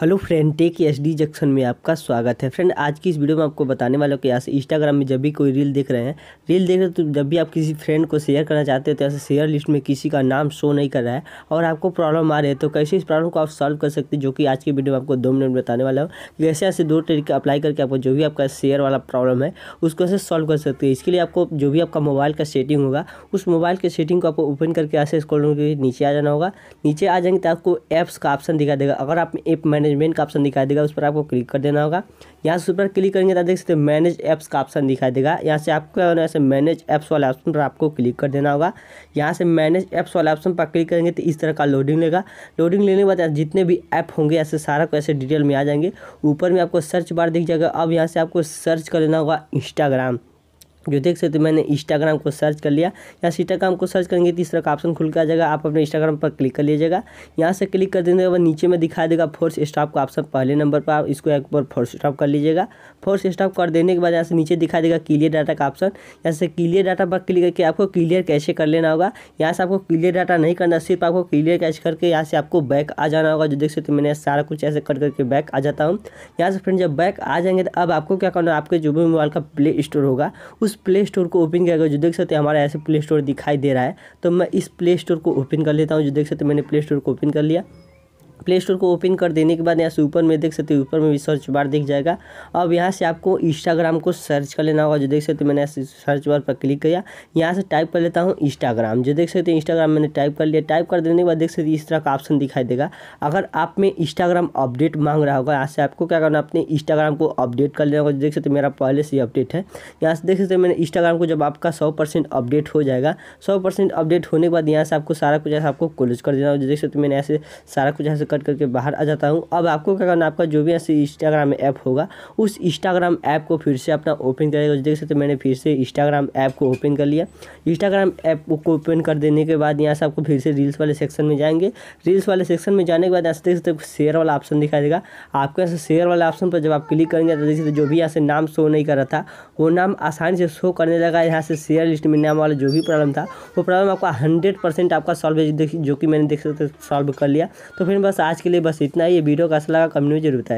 hello friend tech S D junction में आपका स्वागत है फ्रेंड आज की इस वीडियो में आपको बताने वाला हो कि यहाँ से इंस्टाग्राम में जब भी कोई रील देख रहे हैं रील देख रहे हो तो जब भी आप किसी फ्रेंड को शेयर करना चाहते हो तो ऐसे शेयर लिस्ट में किसी का नाम शो नहीं कर रहा है और आपको प्रॉब्लम आ रही है तो कैसे इस प्रॉब्लम को आप सॉल्व कर सकते हैं जो कि आज की वीडियो में आपको दो मिनट में बताने वाला हो कैसे ऐसे दो तरीके अप्लाई करके आपको जो भी आपका शेयर वाला प्रॉब्लम है उसको ऐसे सॉल्व कर सकते हैं इसके लिए आपको जो भी आपका मोबाइल का सेटिंग होगा उस मोबाइल के सेटिंग को आपको ओपन करके ऐसे स्कॉल नीचे आ जाना होगा नीचे आ जाएंगे तो आपको ऐप्स का ऑप्शन दिखा देगा अगर आप ऐप मैनेज मैनेजमेंट का ऑप्शन दिखाई देगा उस पर आपको क्लिक कर देना होगा यहाँ से उस पर क्लिक करेंगे तो देख सकते हैं मैनेज ऐप्स का ऑप्शन दिखाई देगा यहाँ से आपको क्या होना है मैनेज ऐप्स वाले ऑप्शन पर आपको क्लिक कर देना होगा यहाँ से मैनेज ऐप्स वाले ऑप्शन पर क्लिक करेंगे तो इस तरह का लोडिंग लेगा लोडिंग लेने के बाद जितने भी ऐप होंगे ऐसे सारा को ऐसे डिटेल में आ जाएंगे ऊपर में आपको सर्च बार दिख जाएगा अब यहाँ से आपको सर्च कर लेना होगा इंस्टाग्राम जो देख सकते हो मैंने इंस्टाग्राम को सर्च कर लिया यहाँ से इंस्टाग्राम को सर्च करेंगे तो इस तरह का ऑप्शन खुल के आ जाएगा आप अपने इंस्टाग्राम पर क्लिक कर लीजिएगा यहाँ से क्लिक कर देने के बाद नीचे में दिखाई देगा फोर्स स्टॉप का ऑप्शन पहले नंबर पर आप इसको एक बार फोर्स स्टॉप कर लीजिएगा फोर्स स्टॉप कर देने के बाद यहाँ से नीचे दिखा देगा क्लियर डाटा का ऑप्शन यहाँ से क्लियर डाटा पर क्लिक करके आपको क्लियर कैसे कर लेना होगा यहाँ से आपको क्लियर डाटा नहीं करना सिर्फ आपको क्लियर कैसे करके यहाँ से आपको बैक आ जाना होगा जो देख सकते मैंने सारा कुछ ऐसे कर करके बैक आ जाता हूँ यहाँ से फ्रेंड जब बैक आ जाएंगे तो अब आपको क्या करना है आपके जो भी मोबाइल का प्ले स्टोर होगा उस प्ले स्टोर को ओपन किया गया जो देख सकते हैं हमारा ऐसे प्ले स्टोर दिखाई दे रहा है तो मैं इस प्ले स्टोर को ओपन कर लेता हूँ जो देख सकते मैंने प्ले स्टोर को ओपन कर लिया प्ले स्टोर को ओपन कर देने के बाद यहाँ से ऊपर में देख सकते हो ऊपर में भी सर्च बार दिख जाएगा अब यहाँ से आपको इंस्टाग्राम को सर्च कर लेना होगा जो देख सकते हो मैंने ऐसे सर्च बार पर क्लिक किया यहाँ से टाइप कर लेता हूँ इंस्टाग्राम जो देख सकते हो इंस्टाग्राम मैंने टाइप कर लिया टाइप कर देने के बाद देख सकते इस तरह का ऑप्शन दिखाई देगा अगर आप में इंस्टाग्राम अपडेट मांग रहा होगा यहाँ से आपको क्या करना अपने इंस्टाग्राम को अपडेट कर लेना होगा जो देख सकते मेरा पहले से ही अपडेट है यहाँ से देख सकते मैंने इंस्टाग्राम को जब आपका सौ अपडेट हो जाएगा सौ अपडेट होने के बाद यहाँ से आपको सारा कुछ ऐसा आपको क्लोज कर देना होगा जो देख सकते मैंने ऐसे सारा कुछ ऐसे कट करके बाहर आ जाता हूँ अब आपको क्या करना आपका जो भी ऐसे इंस्टाग्राम ऐप होगा उस इंस्टाग्राम ऐप को फिर से अपना ओपन करेगा देख सकते मैंने फिर से इंस्टाग्राम ऐप को ओपन कर लिया इंस्टाग्राम ऐप को ओपन कर देने के बाद यहाँ से आपको फिर से रील्स वाले सेक्शन में जाएंगे रील्स वाले सेक्शन में जाने के बाद यहाँ से देख सकते शेयर वाला ऑप्शन दिखाई देगा आपको यहाँ से शेयर वाले ऑप्शन पर जब आप क्लिक करेंगे तो देख सकते जो भी यहाँ से नाम शो नहीं कर रहा था वो नाम आसानी से शो करने लगा यहाँ से शेयर लिस्ट में नाम वाला जो भी प्रॉब्लम था वो प्रॉब्लम आपका हंड्रेड आपका सॉल्व जो कि मैंने देख सकते सॉल्व कर लिया तो फिर बस आज के लिए बस इतना ही वीडियो का असला कमेंट में जरूर बताएगा